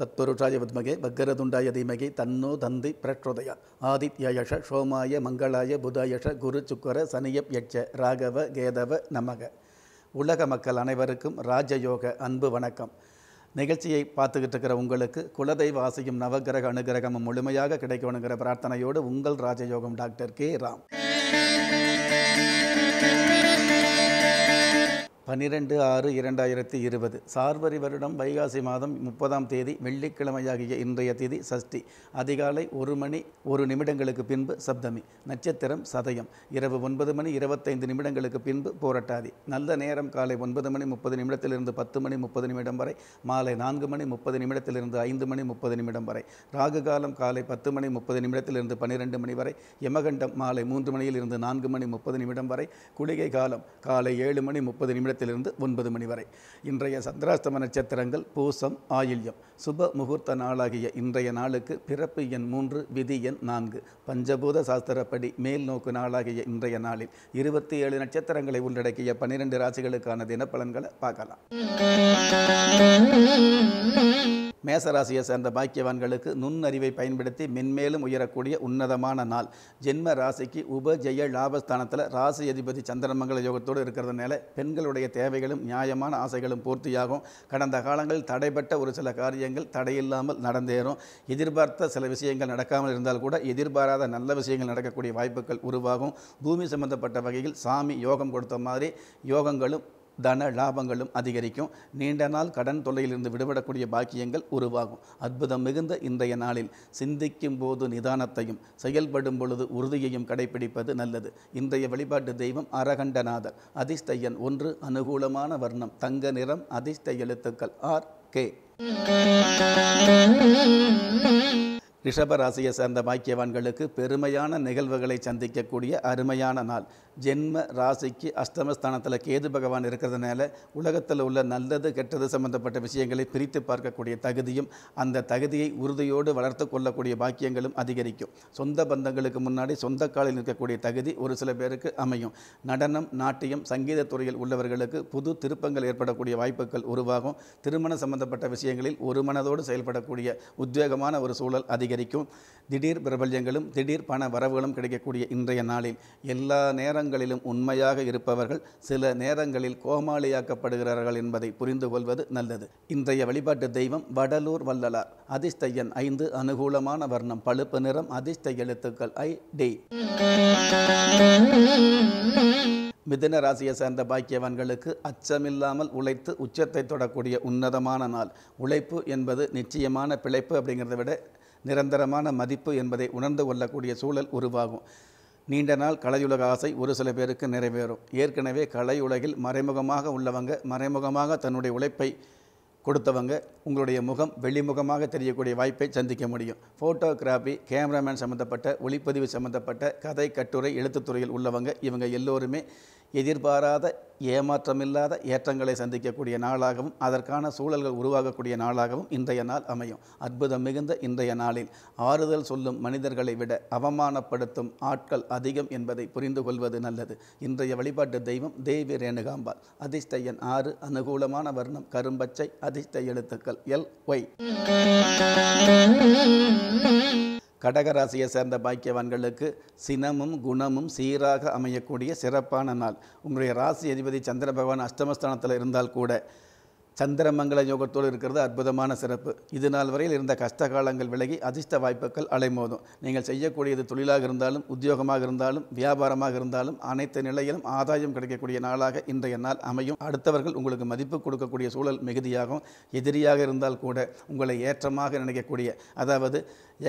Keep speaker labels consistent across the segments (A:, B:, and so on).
A: தத்புருஷாய வத்மகே பக்ரதுண்டாய தீமகே தன்னோ தந்தி ஆதித்ய ஆதித்யயஷ சோமாய மங்களாய புதயஷ குரு சுக்கர சனியப் யட்ச ராகவ கேதவ நமக உலக மக்கள் அனைவருக்கும் ராஜயோக அன்பு வணக்கம் நிகழ்ச்சியை பார்த்துக்கிட்டு இருக்கிற உங்களுக்கு குலதெய்வ ஆசையும் நவகிரக அனுகிரகமும் முழுமையாக கிடைக்கணுங்கிற பிரார்த்தனையோடு உங்கள் ராஜயோகம் டாக்டர் கே ராம் பன்னிரெண்டு ஆறு இரண்டாயிரத்தி இருபது சார்வரி வருடம் வைகாசி மாதம் முப்பதாம் தேதி வெள்ளிக்கிழமையாகிய இன்றைய தேதி சஷ்டி அதிகாலை ஒரு மணி ஒரு நிமிடங்களுக்கு பின்பு சப்தமி நட்சத்திரம் சதயம் இரவு ஒன்பது மணி இருபத்தைந்து நிமிடங்களுக்கு பின்பு போராட்டாதி நல்ல நேரம் காலை ஒன்பது மணி முப்பது நிமிடத்திலிருந்து பத்து மணி முப்பது நிமிடம் வரை மாலை நான்கு மணி முப்பது நிமிடத்திலிருந்து ஐந்து மணி முப்பது நிமிடம் வரை ராகு காலம் காலை பத்து மணி முப்பது நிமிடத்திலிருந்து பன்னிரெண்டு மணி வரை யமகண்டம் மாலை மூன்று மணியிலிருந்து நான்கு மணி முப்பது நிமிடம் வரை குளிகை காலம் காலை ஏழு மணி முப்பது நிமிடத்தில் நேரத்திலிருந்து ஒன்பது மணி வரை இன்றைய சந்திராஷ்டம நட்சத்திரங்கள் பூசம் ஆயில்யம் சுப முகூர்த்த நாளாகிய இன்றைய நாளுக்கு பிறப்பு எண் மூன்று விதி எண் நான்கு பஞ்சபூத சாஸ்திரப்படி மேல் நோக்கு நாளாகிய இன்றைய நாளில் இருபத்தி ஏழு நட்சத்திரங்களை உள்ளடக்கிய பன்னிரண்டு ராசிகளுக்கான தினப்பலன்களை பார்க்கலாம் மேசராசியை சேர்ந்த பாக்கியவான்களுக்கு நுண்ணறிவை பயன்படுத்தி மென்மேலும் உயரக்கூடிய உன்னதமான நாள் ஜென்ம ராசிக்கு உப ஜெய லாபஸ்தானத்தில் ராசி அதிபதி சந்திரமங்கல யோகத்தோடு இருக்கிறதுனால பெண்களுடைய தேவைகளும் நியாயமான ஆசைகளும் பூர்த்தியாகும் கடந்த காலங்களில் தடைபட்ட ஒரு சில காரியங்கள் தடையில்லாமல் நடந்தேறும் எதிர்பார்த்த சில விஷயங்கள் நடக்காமல் இருந்தால் கூட எதிர்பாராத நல்ல விஷயங்கள் நடக்கக்கூடிய வாய்ப்புகள் உருவாகும் பூமி சம்பந்தப்பட்ட வகையில் சாமி யோகம் கொடுத்த மாதிரி யோகங்களும் தன லாபங்களும் அதிகரிக்கும் நீண்ட நாள் கடன் தொல்லையிலிருந்து விடுபடக்கூடிய பாக்கியங்கள் உருவாகும் அற்புதம் மிகுந்த இன்றைய நாளில் சிந்திக்கும் போது நிதானத்தையும் செயல்படும் பொழுது உறுதியையும் கடைபிடிப்பது நல்லது இன்றைய வழிபாட்டு தெய்வம் அரகண்டநாதர் அதிர்ஷ்ட ஒன்று அனுகூலமான வர்ணம் தங்க நிறம் அதிர்ஷ்ட எழுத்துக்கள் ஆர் கே ரிஷபராசியை சேர்ந்த பாக்கியவான்களுக்கு பெருமையான நிகழ்வுகளை சந்திக்கக்கூடிய அருமையான நாள் ஜென்ம ராசிக்கு அஷ்டமஸ்தானத்தில் கேது பகவான் இருக்கிறதுனால உலகத்தில் உள்ள நல்லது கெட்டது சம்பந்தப்பட்ட விஷயங்களை பிரித்து பார்க்கக்கூடிய தகுதியும் அந்த தகுதியை உறுதியோடு வளர்த்து கொள்ளக்கூடிய பாக்கியங்களும் அதிகரிக்கும் சொந்த பந்தங்களுக்கு முன்னாடி சொந்த காலில் இருக்கக்கூடிய தகுதி ஒரு சில பேருக்கு அமையும் நடனம் நாட்டியம் சங்கீத துறையில் உள்ளவர்களுக்கு புது திருப்பங்கள் ஏற்படக்கூடிய வாய்ப்புகள் உருவாகும் திருமணம் சம்பந்தப்பட்ட விஷயங்களில் ஒரு மனதோடு செயல்படக்கூடிய உத்வேகமான ஒரு சூழல் அதிகரிக்கும் திடீர் பிரபல்யங்களும் திடீர் பண வரவுகளும் கிடைக்கக்கூடிய இன்றைய நாளில் எல்லா நேரங்களும் நேரங்களிலும் உண்மையாக இருப்பவர்கள் சில நேரங்களில் கோமாளியாக்கப்படுகிறார்கள் என்பதை புரிந்து கொள்வது நல்லது இன்றைய வழிபாட்டு தெய்வம் வடலூர் வள்ளலார் அதிர்ஷ்ட ஐந்து அனுகூலமான வர்ணம் பழுப்பு நிறம் அதிர்ஷ்ட எழுத்துக்கள் ஐ டி மிதன ராசியை சேர்ந்த பாக்கியவான்களுக்கு அச்சமில்லாமல் உழைத்து உச்சத்தை தொடக்கூடிய உன்னதமான நாள் உழைப்பு என்பது நிச்சயமான பிழைப்பு அப்படிங்கிறத விட நிரந்தரமான மதிப்பு என்பதை உணர்ந்து கொள்ளக்கூடிய சூழல் உருவாகும் நீண்ட நாள் கலையுலக ஆசை ஒரு சில பேருக்கு நிறைவேறும் ஏற்கனவே கலை உலகில் மறைமுகமாக உள்ளவங்க மறைமுகமாக தன்னுடைய உழைப்பை கொடுத்தவங்க உங்களுடைய முகம் வெளிமுகமாக தெரியக்கூடிய வாய்ப்பை சந்திக்க முடியும் ஃபோட்டோகிராஃபி கேமராமேன் சம்மந்தப்பட்ட ஒளிப்பதிவு சம்மந்தப்பட்ட கதை கட்டுரை எழுத்துத்துறையில் உள்ளவங்க இவங்க எல்லோருமே எதிர்பாராத ஏமாற்றமில்லாத ஏற்றங்களை சந்திக்கக்கூடிய நாளாகவும் அதற்கான சூழல்கள் உருவாகக்கூடிய நாளாகவும் இன்றைய நாள் அமையும் அற்புதம் மிகுந்த இன்றைய நாளில் ஆறுதல் சொல்லும் மனிதர்களை விட அவமானப்படுத்தும் ஆட்கள் அதிகம் என்பதை புரிந்து கொள்வது நல்லது இன்றைய வழிபாட்டு தெய்வம் தேவி ரேணுகாம்பாள் அதிர்ஷ்ட எண் ஆறு அனுகூலமான வர்ணம் கரும்பச்சை அதிர்ஷ்ட எழுத்துக்கள் எல் ஒய் கடகராசியை சேர்ந்த பாக்கியவான்களுக்கு சினமும் குணமும் சீராக அமையக்கூடிய சிறப்பான நாள் உங்களுடைய ராசி அதிபதி சந்திர பகவான் அஷ்டமஸ்தானத்தில் இருந்தால் கூட சந்திரமங்கல யோகத்தோடு இருக்கிறது அற்புதமான சிறப்பு இது நாள் வரையில் இருந்த கஷ்ட காலங்கள் விலகி அதிர்ஷ்ட வாய்ப்புகள் அலைமோதும் நீங்கள் செய்யக்கூடியது தொழிலாக இருந்தாலும் உத்தியோகமாக இருந்தாலும் வியாபாரமாக இருந்தாலும் அனைத்து நிலையிலும் ஆதாயம் கிடைக்கக்கூடிய நாளாக இன்றைய நாள் அமையும் அடுத்தவர்கள் உங்களுக்கு மதிப்பு கொடுக்கக்கூடிய சூழல் மிகுதியாகும் எதிரியாக இருந்தால் கூட உங்களை ஏற்றமாக நினைக்கக்கூடிய அதாவது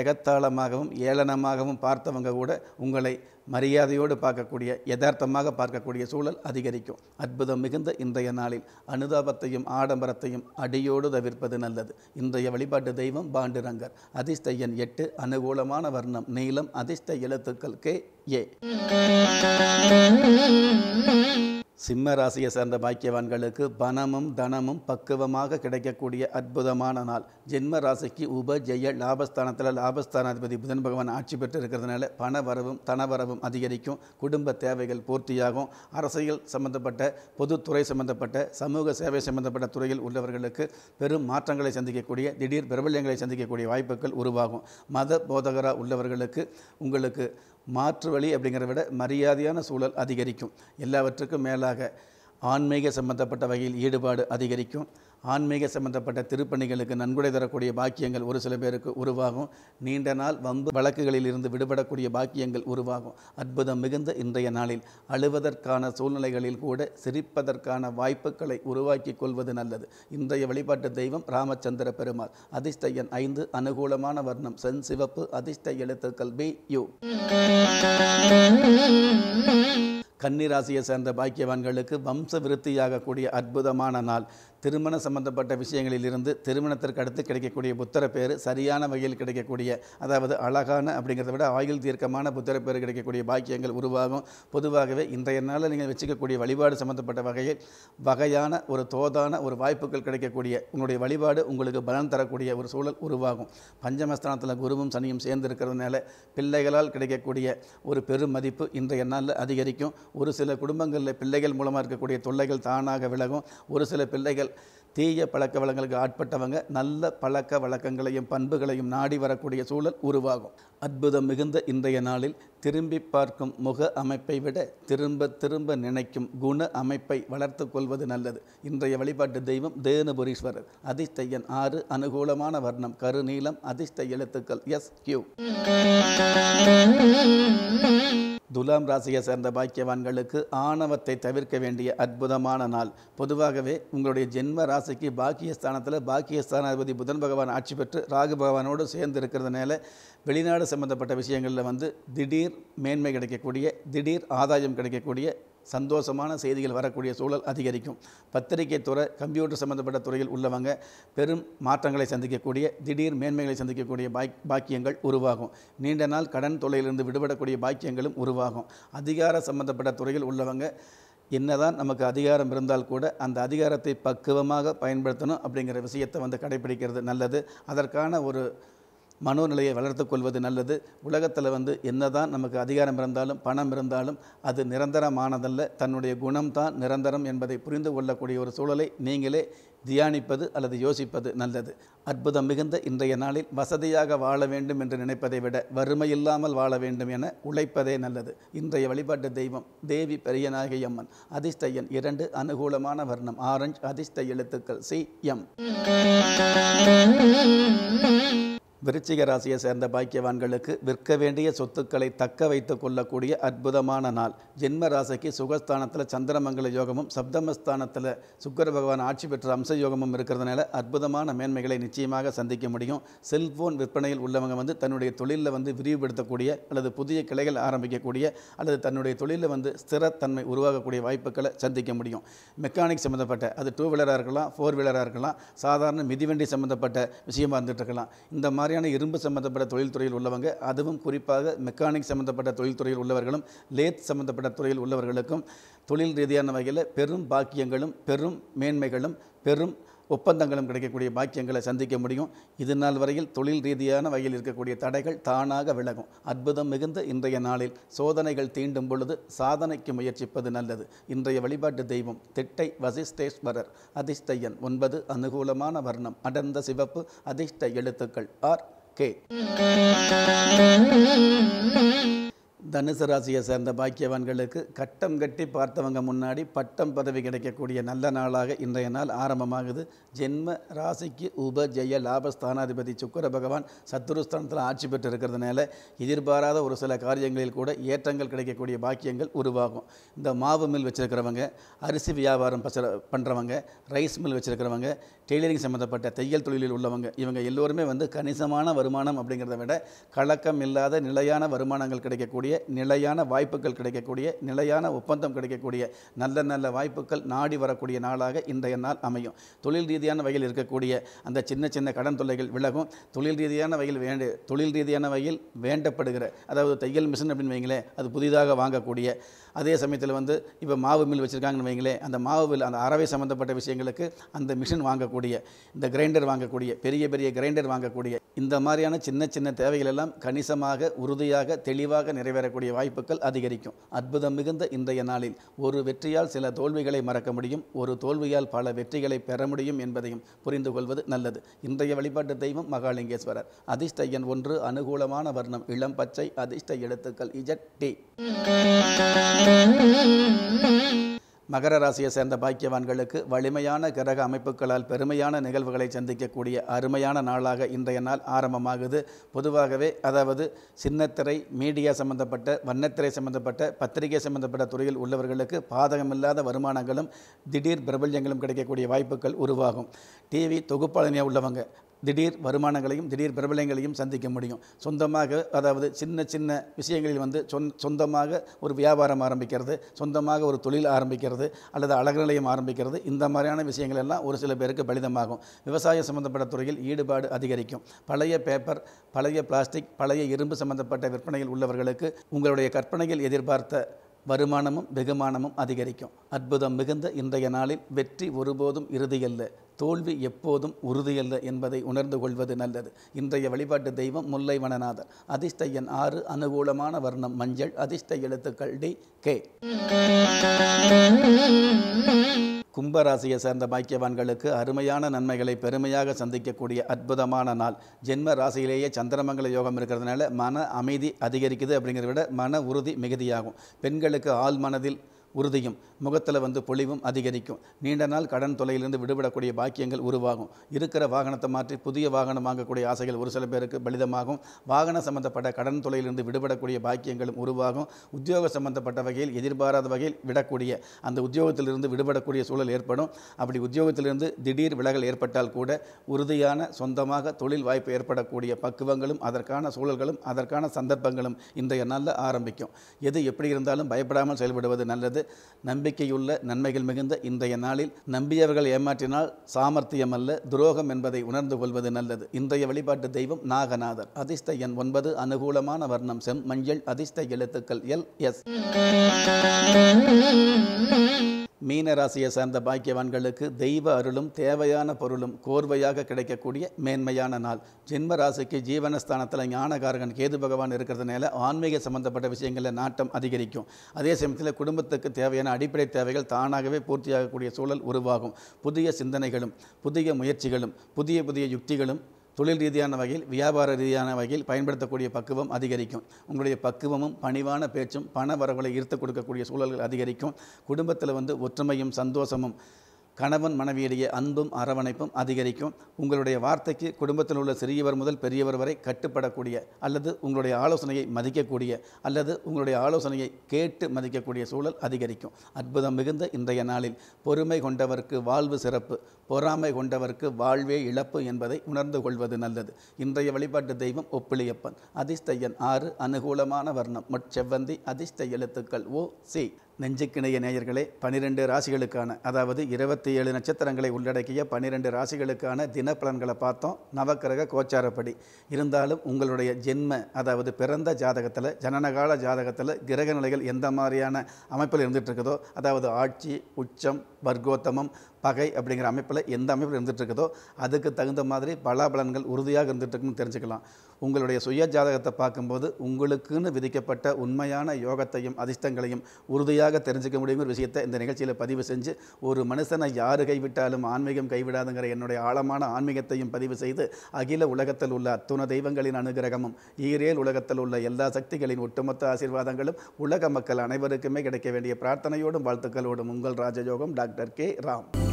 A: எகத்தாளமாகவும் ஏளனமாகவும் பார்த்தவங்க கூட உங்களை மரியாதையோடு பார்க்கக்கூடிய யதார்த்தமாக பார்க்கக்கூடிய சூழல் அதிகரிக்கும் அற்புதம் மிகுந்த இன்றைய நாளில் அனுதாபத்தையும் ஆடம்பரத்தையும் அடியோடு தவிர்ப்பது நல்லது இன்றைய வழிபாட்டு தெய்வம் பாண்டுரங்கர் அதிர்ஷ்ட எண் எட்டு அனுகூலமான வர்ணம் நீளம் அதிர்ஷ்ட எழுத்துக்கள் கே ஏ சிம்ம ராசியை சேர்ந்த பாக்கியவான்களுக்கு பணமும் தனமும் பக்குவமாக கிடைக்கக்கூடிய அற்புதமான நாள் ஜென்ம ராசிக்கு உப ஜெய லாபஸ்தானத்தில் லாபஸ்தானாதிபதி புதன் பகவான் ஆட்சி பெற்று இருக்கிறதுனால பண வரவும் தனவரவும் அதிகரிக்கும் குடும்ப தேவைகள் பூர்த்தியாகும் அரசியல் சம்பந்தப்பட்ட பொதுத்துறை சம்பந்தப்பட்ட சமூக சேவை சம்பந்தப்பட்ட துறையில் உள்ளவர்களுக்கு பெரும் மாற்றங்களை சந்திக்கக்கூடிய திடீர் பிரபல்யங்களை சந்திக்கக்கூடிய வாய்ப்புகள் உருவாகும் மத போதகராக உள்ளவர்களுக்கு உங்களுக்கு மாற்று வழி அப்படிங்கிறத விட மரியாதையான சூழல் அதிகரிக்கும் எல்லாவற்றுக்கும் மேலாக ஆன்மீக சம்பந்தப்பட்ட வகையில் ஈடுபாடு அதிகரிக்கும் ஆன்மீக சம்பந்தப்பட்ட திருப்பணிகளுக்கு நன்கொடை தரக்கூடிய பாக்கியங்கள் ஒரு சில பேருக்கு உருவாகும் நீண்ட நாள் வம்பு வழக்குகளில் இருந்து விடுபடக்கூடிய பாக்கியங்கள் உருவாகும் அற்புதம் மிகுந்த இன்றைய நாளில் அழுவதற்கான சூழ்நிலைகளில் கூட சிரிப்பதற்கான வாய்ப்புகளை உருவாக்கி கொள்வது நல்லது இன்றைய வழிபாட்டு தெய்வம் ராமச்சந்திர பெருமாள் அதிர்ஷ்ட எண் ஐந்து அனுகூலமான வர்ணம் சென் சிவப்பு அதிர்ஷ்ட எழுத்துக்கள் பி யூ கன்னிராசியை சேர்ந்த பாக்கியவான்களுக்கு வம்ச விருத்தியாகக்கூடிய அற்புதமான நாள் திருமண சம்பந்தப்பட்ட விஷயங்களிலிருந்து திருமணத்திற்கு அடுத்து கிடைக்கக்கூடிய புத்திர பேர் சரியான வகையில் கிடைக்கக்கூடிய அதாவது அழகான அப்படிங்கிறத விட ஆயுள் தீர்க்கமான புத்திர பேர் கிடைக்கக்கூடிய பாக்கியங்கள் உருவாகும் பொதுவாகவே இன்றைய நாளில் நீங்கள் வச்சுக்கக்கூடிய வழிபாடு சம்பந்தப்பட்ட வகையில் வகையான ஒரு தோதான ஒரு வாய்ப்புகள் கிடைக்கக்கூடிய உங்களுடைய வழிபாடு உங்களுக்கு பலன் தரக்கூடிய ஒரு சூழல் உருவாகும் பஞ்சமஸ்தானத்தில் குருவும் சனியும் சேர்ந்து இருக்கிறதுனால பிள்ளைகளால் கிடைக்கக்கூடிய ஒரு பெரும் மதிப்பு இன்றைய நாளில் அதிகரிக்கும் ஒரு சில குடும்பங்களில் பிள்ளைகள் மூலமாக இருக்கக்கூடிய தொல்லைகள் தானாக விலகும் ஒரு சில பிள்ளைகள் தீய பழக்க வளங்களுக்கு ஆட்பட்டவங்க நல்ல பழக்க வழக்கங்களையும் பண்புகளையும் நாடி வரக்கூடிய சூழல் உருவாகும் அற்புதம் மிகுந்த இன்றைய நாளில் திரும்பி பார்க்கும் முக அமைப்பை விட திரும்ப திரும்ப நினைக்கும் குண அமைப்பை வளர்த்து கொள்வது நல்லது இன்றைய வழிபாட்டு தெய்வம் தேனுபுரீஸ்வரர் அதிஷ்டையன் ஆறு அனுகூலமான வர்ணம் கருநீளம் அதிர்ஷ்ட எழுத்துக்கள் எஸ் கியூ துலாம் ராசியை சேர்ந்த பாக்கியவான்களுக்கு ஆணவத்தை தவிர்க்க வேண்டிய அற்புதமான நாள் பொதுவாகவே உங்களுடைய ஜென்ம ராசிக்கு பாக்கியஸ்தானத்தில் பாக்கியஸ்தானாதிபதி புதன் பகவான் ஆட்சி பெற்று ராகு பகவானோடு சேர்ந்து இருக்கிறதுனால வெளிநாடு சம்பந்தப்பட்ட விஷயங்களில் வந்து திடீர் மேன்மை கிடைக்கக்கூடிய திடீர் ஆதாயம் கிடைக்கக்கூடிய சந்தோஷமான செய்திகள் வரக்கூடிய சூழல் அதிகரிக்கும் பத்திரிகை துறை கம்ப்யூட்டர் சம்மந்தப்பட்ட துறையில் உள்ளவங்க பெரும் மாற்றங்களை சந்திக்கக்கூடிய திடீர் மேன்மைகளை சந்திக்கக்கூடிய பாக்கியங்கள் உருவாகும் நீண்ட நாள் கடன் தொல்லையிலிருந்து விடுபடக்கூடிய பாக்கியங்களும் உருவாகும் அதிகார சம்பந்தப்பட்ட துறையில் உள்ளவங்க என்னதான் நமக்கு அதிகாரம் இருந்தால் கூட அந்த அதிகாரத்தை பக்குவமாக பயன்படுத்தணும் அப்படிங்கிற விஷயத்தை வந்து கடைபிடிக்கிறது நல்லது அதற்கான ஒரு மனோநிலையை வளர்த்து கொள்வது நல்லது உலகத்தில் வந்து என்னதான் நமக்கு அதிகாரம் இருந்தாலும் பணம் இருந்தாலும் அது நிரந்தரமானதல்ல தன்னுடைய குணம்தான் நிரந்தரம் என்பதை புரிந்து கொள்ளக்கூடிய ஒரு சூழலை நீங்களே தியானிப்பது அல்லது யோசிப்பது நல்லது அற்புதம் மிகுந்த இன்றைய நாளில் வசதியாக வாழ வேண்டும் என்று நினைப்பதை விட வறுமை இல்லாமல் வாழ வேண்டும் என உழைப்பதே நல்லது இன்றைய வழிபாட்டு தெய்வம் தேவி பெரியநாயகி அம்மன் அதிர்ஷ்டையன் இரண்டு அனுகூலமான வர்ணம் ஆரஞ்சு அதிர்ஷ்ட எழுத்துக்கள் சி எம் விருச்சிக ராசியை சேர்ந்த பாக்கியவான்களுக்கு விற்க வேண்டிய சொத்துக்களை தக்க வைத்து கொள்ளக்கூடிய அற்புதமான நாள் ஜென்ம ராசிக்கு சுகஸ்தானத்தில் சந்திரமங்கல யோகமும் சப்தமஸ்தானத்தில் சுக்கர பகவான் ஆட்சி பெற்ற அம்ச யோகமும் இருக்கிறதுனால அற்புதமான மேன்மைகளை நிச்சயமாக சந்திக்க முடியும் செல்போன் விற்பனையில் உள்ளவங்க வந்து தன்னுடைய தொழிலில் வந்து விரிவுபடுத்தக்கூடிய அல்லது புதிய கிளைகள் ஆரம்பிக்கக்கூடிய அல்லது தன்னுடைய தொழிலில் வந்து ஸ்திரத்தன்மை உருவாகக்கூடிய வாய்ப்புகளை சந்திக்க முடியும் மெக்கானிக் சம்மந்தப்பட்ட அது டூ வீலராக இருக்கலாம் ஃபோர் வீலராக இருக்கலாம் சாதாரண மிதிவண்டி சம்மந்தப்பட்ட விஷயமாக இருந்துகிட்டு இருக்கலாம் இந்த மாதிரி மாதிரியான இரும்பு சம்மந்தப்பட்ட தொழில்துறையில் உள்ளவங்க அதுவும் குறிப்பாக மெக்கானிக் சம்மந்தப்பட்ட தொழில்துறையில் உள்ளவர்களும் லேத் சம்மந்தப்பட்ட துறையில் உள்ளவர்களுக்கும் தொழில் ரீதியான வகையில் பெரும் பாக்கியங்களும் பெரும் மேன்மைகளும் பெரும் ஒப்பந்தங்களும் கிடைக்கக்கூடிய பாக்கியங்களை சந்திக்க முடியும் இது நாள் வரையில் தொழில் ரீதியான வகையில் இருக்கக்கூடிய தடைகள் தானாக விலகும் அற்புதம் மிகுந்த இன்றைய நாளில் சோதனைகள் தீண்டும் பொழுது சாதனைக்கு முயற்சிப்பது நல்லது இன்றைய வழிபாட்டு தெய்வம் திட்டை வசிஷ்டேஸ்வரர் அதிஷ்டையன் ஒன்பது அனுகூலமான வர்ணம் அடர்ந்த சிவப்பு அதிர்ஷ்ட எழுத்துக்கள் ஆர் கே தனுசு ராசியை சேர்ந்த பாக்கியவான்களுக்கு கட்டம் கட்டி பார்த்தவங்க முன்னாடி பட்டம் பதவி கிடைக்கக்கூடிய நல்ல நாளாக இன்றைய நாள் ஆரம்பமாகுது ஜென்ம ராசிக்கு உப ஜெய லாபஸ்தானாதிபதி சுக்கர பகவான் சத்துருஸ்தானத்தில் ஆட்சி பெற்று இருக்கிறதுனால எதிர்பாராத ஒரு சில காரியங்களில் கூட ஏற்றங்கள் கிடைக்கக்கூடிய பாக்கியங்கள் உருவாகும் இந்த மாவு மில் வச்சுருக்கிறவங்க அரிசி வியாபாரம் பச பண்ணுறவங்க ரைஸ் மில் வச்சுருக்கிறவங்க டெய்லரிங் சம்மந்தப்பட்ட தையல் தொழிலில் உள்ளவங்க இவங்க எல்லோருமே வந்து கணிசமான வருமானம் அப்படிங்கிறத விட கலக்கம் இல்லாத நிலையான வருமானங்கள் கிடைக்கக்கூடிய கிடைக்கக்கூடிய நிலையான வாய்ப்புகள் கிடைக்கக்கூடிய நிலையான ஒப்பந்தம் கிடைக்கக்கூடிய நல்ல நல்ல வாய்ப்புகள் நாடி வரக்கூடிய நாளாக இன்றைய நாள் அமையும் தொழில் ரீதியான வகையில் இருக்கக்கூடிய அந்த சின்ன சின்ன கடன் தொல்லைகள் விலகும் தொழில் ரீதியான வகையில் வேண்டு தொழில் ரீதியான வகையில் வேண்டப்படுகிற அதாவது தையல் மிஷின் அப்படின்னு வைங்களேன் அது புதிதாக வாங்கக்கூடிய அதே சமயத்தில் வந்து இப்போ மாவு மில் வச்சுருக்காங்கன்னு வைங்களேன் அந்த மாவு மில் அந்த அறவை சம்மந்தப்பட்ட விஷயங்களுக்கு அந்த மிஷின் வாங்கக்கூடிய இந்த கிரைண்டர் வாங்கக்கூடிய பெரிய பெரிய கிரைண்டர் வாங்கக்கூடிய இந்த மாதிரியான சின்ன சின்ன தேவைகள் எல்லாம் கணிசமாக உறுதியாக தெளிவாக நிறைவேறக்கூடிய வாய்ப்புகள் அதிகரிக்கும் அற்புதம் மிகுந்த இன்றைய நாளில் ஒரு வெற்றியால் சில தோல்விகளை மறக்க முடியும் ஒரு தோல்வியால் பல வெற்றிகளை பெற முடியும் என்பதையும் புரிந்து கொள்வது நல்லது இன்றைய வழிபாட்டு தெய்வம் மகாலிங்கேஸ்வரர் அதிர்ஷ்ட எண் ஒன்று அனுகூலமான வர்ணம் இளம் பச்சை அதிர்ஷ்ட எழுத்துக்கள் இஜட் டி மகர ராசியை சேர்ந்த பாக்கியவான்களுக்கு வலிமையான கிரக அமைப்புகளால் பெருமையான நிகழ்வுகளை சந்திக்கக்கூடிய அருமையான நாளாக இன்றைய நாள் ஆரம்பமாகுது பொதுவாகவே அதாவது சின்னத்திரை மீடியா சம்பந்தப்பட்ட வண்ணத்திரை சம்பந்தப்பட்ட பத்திரிகை சம்பந்தப்பட்ட துறையில் உள்ளவர்களுக்கு பாதகமில்லாத வருமானங்களும் திடீர் பிரபல்யங்களும் கிடைக்கக்கூடிய வாய்ப்புகள் உருவாகும் டிவி தொகுப்பாளனியாக உள்ளவங்க திடீர் வருமானங்களையும் திடீர் பிரபலங்களையும் சந்திக்க முடியும் சொந்தமாக அதாவது சின்ன சின்ன விஷயங்களில் வந்து சொந் சொந்தமாக ஒரு வியாபாரம் ஆரம்பிக்கிறது சொந்தமாக ஒரு தொழில் ஆரம்பிக்கிறது அல்லது அழகு நிலையம் ஆரம்பிக்கிறது இந்த மாதிரியான விஷயங்கள் எல்லாம் ஒரு சில பேருக்கு பலிதமாகும் விவசாய சம்மந்தப்பட்ட துறையில் ஈடுபாடு அதிகரிக்கும் பழைய பேப்பர் பழைய பிளாஸ்டிக் பழைய இரும்பு சம்பந்தப்பட்ட விற்பனையில் உள்ளவர்களுக்கு உங்களுடைய கற்பனையில் எதிர்பார்த்த வருமானமும் வெகுமானமும் அதிகரிக்கும் அற்புதம் மிகுந்த இன்றைய நாளில் வெற்றி ஒருபோதும் இறுதியல்ல தோல்வி எப்போதும் உறுதியல்ல என்பதை உணர்ந்து கொள்வது நல்லது இன்றைய வழிபாட்டு தெய்வம் முல்லை வனநாதர் அதிர்ஷ்ட எண் ஆறு அனுகூலமான வர்ணம் மஞ்சள் அதிர்ஷ்ட எழுத்துக்கள் டி கே கும்பராசியை சேர்ந்த பாக்கியவான்களுக்கு அருமையான நன்மைகளை பெருமையாக சந்திக்கக்கூடிய அற்புதமான நாள் ஜென்ம ராசியிலேயே சந்திரமங்கல யோகம் இருக்கிறதுனால மன அமைதி அதிகரிக்குது அப்படிங்கிறத விட மன உறுதி மிகுதியாகும் பெண்களுக்கு ஆள் மனதில் உறுதியும் முகத்தில் வந்து பொழிவும் அதிகரிக்கும் நீண்ட நாள் கடன் தொலையிலிருந்து விடுபடக்கூடிய பாக்கியங்கள் உருவாகும் இருக்கிற வாகனத்தை மாற்றி புதிய வாகனம் வாங்கக்கூடிய ஆசைகள் ஒரு சில பேருக்கு பலிதமாகும் வாகன சம்பந்தப்பட்ட கடன் தொலையிலிருந்து விடுபடக்கூடிய பாக்கியங்களும் உருவாகும் உத்தியோக சம்பந்தப்பட்ட வகையில் எதிர்பாராத வகையில் விடக்கூடிய அந்த உத்தியோகத்திலிருந்து விடுபடக்கூடிய சூழல் ஏற்படும் அப்படி உத்தியோகத்திலிருந்து திடீர் விலகல் ஏற்பட்டால் கூட உறுதியான சொந்தமாக தொழில் வாய்ப்பு ஏற்படக்கூடிய பக்குவங்களும் அதற்கான சூழல்களும் அதற்கான சந்தர்ப்பங்களும் இன்றைய நாளில் ஆரம்பிக்கும் எது எப்படி இருந்தாலும் பயப்படாமல் செயல்படுவது நல்லது வருகிறது நம்பிக்கையுள்ள நன்மைகள் மிகுந்த இன்றைய நாளில் நம்பியவர்கள் ஏமாற்றினால் சாமர்த்தியம் அல்ல துரோகம் என்பதை உணர்ந்து கொள்வது நல்லது இன்றைய வழிபாட்டு தெய்வம் நாகநாதர் அதிர்ஷ்ட எண் ஒன்பது அனுகூலமான வர்ணம் செம் மஞ்சள் அதிர்ஷ்ட எழுத்துக்கள் எல் எஸ் மீன ராசியை சார்ந்த பாக்கியவான்களுக்கு தெய்வ அருளும் தேவையான பொருளும் கோர்வையாக கிடைக்கக்கூடிய மேன்மையான நாள் ஜென்ம ராசிக்கு ஜீவனஸ்தானத்தில் ஞானகாரகன் கேது பகவான் இருக்கிறதுனால ஆன்மீக சம்பந்தப்பட்ட விஷயங்களில் நாட்டம் அதிகரிக்கும் அதே சமயத்தில் குடும்பத்துக்கு தேவையான அடிப்படை தேவைகள் தானாகவே பூர்த்தியாகக்கூடிய சூழல் உருவாகும் புதிய சிந்தனைகளும் புதிய முயற்சிகளும் புதிய புதிய யுக்திகளும் தொழில் ரீதியான வகையில் வியாபார ரீதியான வகையில் பயன்படுத்தக்கூடிய பக்குவம் அதிகரிக்கும் உங்களுடைய பக்குவமும் பணிவான பேச்சும் பண வரவுகளை ஈர்த்து கொடுக்கக்கூடிய சூழல்கள் அதிகரிக்கும் குடும்பத்தில் வந்து ஒற்றுமையும் சந்தோஷமும் கணவன் மனைவியிடையே அன்பும் அரவணைப்பும் அதிகரிக்கும் உங்களுடைய வார்த்தைக்கு குடும்பத்தில் உள்ள சிறியவர் முதல் பெரியவர் வரை கட்டுப்படக்கூடிய அல்லது உங்களுடைய ஆலோசனையை மதிக்கக்கூடிய அல்லது உங்களுடைய ஆலோசனையை கேட்டு மதிக்கக்கூடிய சூழல் அதிகரிக்கும் அற்புதம் மிகுந்த இன்றைய நாளில் பொறுமை கொண்டவருக்கு வாழ்வு சிறப்பு பொறாமை கொண்டவருக்கு வாழ்வே இழப்பு என்பதை உணர்ந்து கொள்வது நல்லது இன்றைய வழிபாட்டு தெய்வம் ஒப்பிளியப்பன் அதிர்ஷ்ட ஆறு அனுகூலமான வர்ணம் மட்செவ்வந்தி அதிர்ஷ்ட எழுத்துக்கள் ஓ சி நெஞ்சுக்கிணைய நேயர்களே பனிரெண்டு ராசிகளுக்கான அதாவது இருபத்தி ஏழு நட்சத்திரங்களை உள்ளடக்கிய பனிரெண்டு ராசிகளுக்கான தின பலன்களை பார்த்தோம் நவக்கிரக கோச்சாரப்படி இருந்தாலும் உங்களுடைய ஜென்ம அதாவது பிறந்த ஜாதகத்தில் ஜனனகால ஜாதகத்தில் கிரக நிலைகள் எந்த மாதிரியான அமைப்பில் இருந்துகிட்ருக்குதோ அதாவது ஆட்சி உச்சம் வர்க்கோத்தமம் பகை அப்படிங்கிற அமைப்பில் எந்த அமைப்பில் இருந்துகிட்டு இருக்குதோ அதுக்கு தகுந்த மாதிரி பலாபலன்கள் உறுதியாக இருந்துகிட்ருக்குன்னு தெரிஞ்சுக்கலாம் உங்களுடைய சுய ஜாதகத்தை பார்க்கும்போது உங்களுக்குன்னு விதிக்கப்பட்ட உண்மையான யோகத்தையும் அதிர்ஷ்டங்களையும் உறுதியாக தெரிஞ்சுக்க முடியுங்கிற விஷயத்தை இந்த நிகழ்ச்சியில் பதிவு செஞ்சு ஒரு மனுஷனை யார் கைவிட்டாலும் ஆன்மீகம் கைவிடாதுங்கிற என்னுடைய ஆழமான ஆன்மீகத்தையும் பதிவு செய்து அகில உலகத்தில் உள்ள அத்துண தெய்வங்களின் அனுகிரகமும் ஈரேல் உலகத்தில் உள்ள எல்லா சக்திகளின் ஒட்டுமொத்த ஆசீர்வாதங்களும் உலக மக்கள் அனைவருக்குமே கிடைக்க வேண்டிய பிரார்த்தனையோடும் வாழ்த்துக்களோடும் உங்கள் ராஜயோகம் டாக்டர் கே ராம்